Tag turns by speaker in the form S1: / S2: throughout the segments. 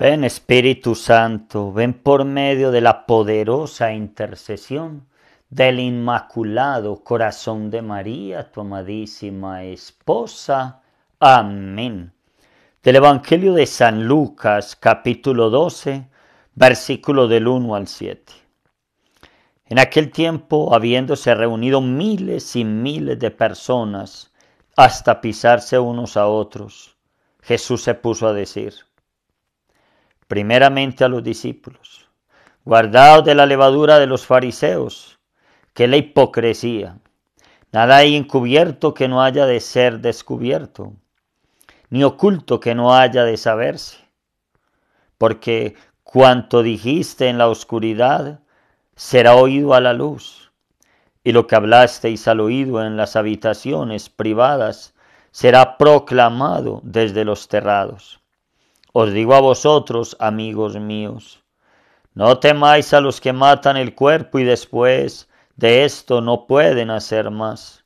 S1: Ven Espíritu Santo, ven por medio de la poderosa intercesión del Inmaculado Corazón de María, tu amadísima esposa. Amén. Del Evangelio de San Lucas, capítulo 12, versículo del 1 al 7. En aquel tiempo, habiéndose reunido miles y miles de personas hasta pisarse unos a otros, Jesús se puso a decir, primeramente a los discípulos. Guardaos de la levadura de los fariseos, que la hipocresía. Nada hay encubierto que no haya de ser descubierto, ni oculto que no haya de saberse. Porque cuanto dijiste en la oscuridad será oído a la luz, y lo que hablasteis al oído en las habitaciones privadas será proclamado desde los terrados. Os digo a vosotros, amigos míos, no temáis a los que matan el cuerpo y después de esto no pueden hacer más.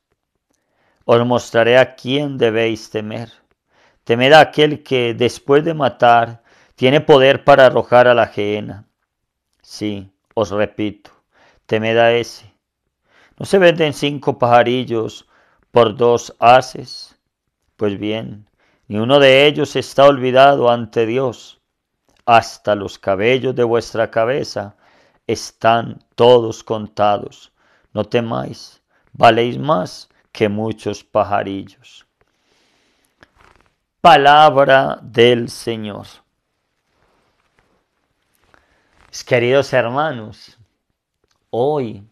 S1: Os mostraré a quién debéis temer. Temed a aquel que, después de matar, tiene poder para arrojar a la ajena. Sí, os repito, temed a ese. ¿No se venden cinco pajarillos por dos haces? Pues bien, ni uno de ellos está olvidado ante Dios. Hasta los cabellos de vuestra cabeza están todos contados. No temáis, valéis más que muchos pajarillos. Palabra del Señor. Mis queridos hermanos, hoy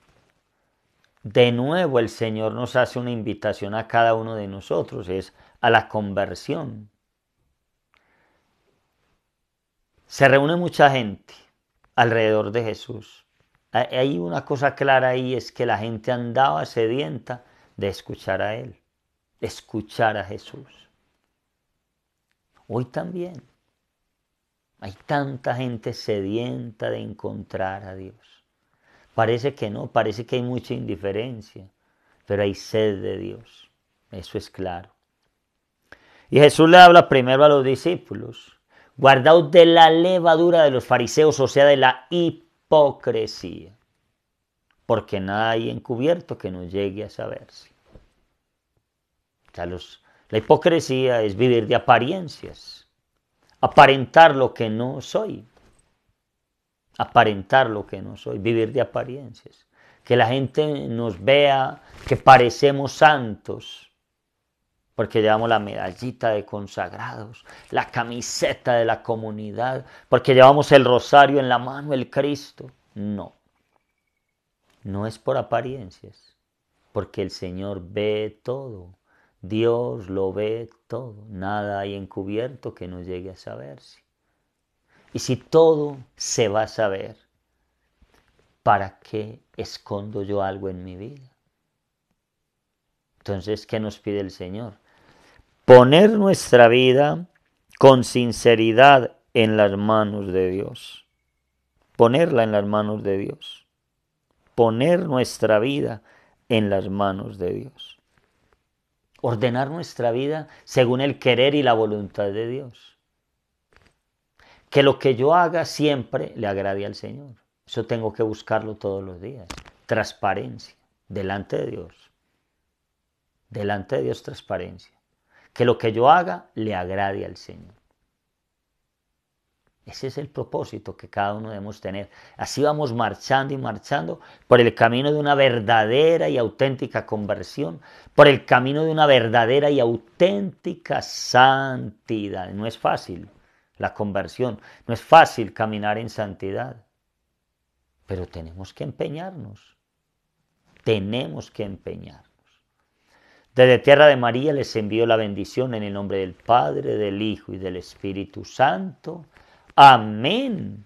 S1: de nuevo el Señor nos hace una invitación a cada uno de nosotros, es a la conversión. Se reúne mucha gente alrededor de Jesús. Hay una cosa clara ahí, es que la gente andaba sedienta de escuchar a Él, de escuchar a Jesús. Hoy también hay tanta gente sedienta de encontrar a Dios. Parece que no, parece que hay mucha indiferencia, pero hay sed de Dios. Eso es claro. Y Jesús le habla primero a los discípulos. Guardaos de la levadura de los fariseos, o sea, de la hipocresía. Porque nada hay encubierto que no llegue a saberse. la hipocresía es vivir de apariencias. Aparentar lo que no soy. Aparentar lo que no soy. Vivir de apariencias. Que la gente nos vea que parecemos santos porque llevamos la medallita de consagrados, la camiseta de la comunidad, porque llevamos el rosario en la mano, el Cristo. No, no es por apariencias, porque el Señor ve todo, Dios lo ve todo, nada hay encubierto que no llegue a saberse. Y si todo se va a saber, ¿para qué escondo yo algo en mi vida? Entonces, ¿qué nos pide el Señor? poner nuestra vida con sinceridad en las manos de Dios. Ponerla en las manos de Dios. Poner nuestra vida en las manos de Dios. Ordenar nuestra vida según el querer y la voluntad de Dios. Que lo que yo haga siempre le agrade al Señor. Eso tengo que buscarlo todos los días. Transparencia. Delante de Dios. Delante de Dios transparencia que lo que yo haga le agrade al Señor. Ese es el propósito que cada uno debemos tener. Así vamos marchando y marchando por el camino de una verdadera y auténtica conversión, por el camino de una verdadera y auténtica santidad. No es fácil la conversión, no es fácil caminar en santidad, pero tenemos que empeñarnos, tenemos que empeñar. Desde tierra de María les envió la bendición en el nombre del Padre, del Hijo y del Espíritu Santo. Amén.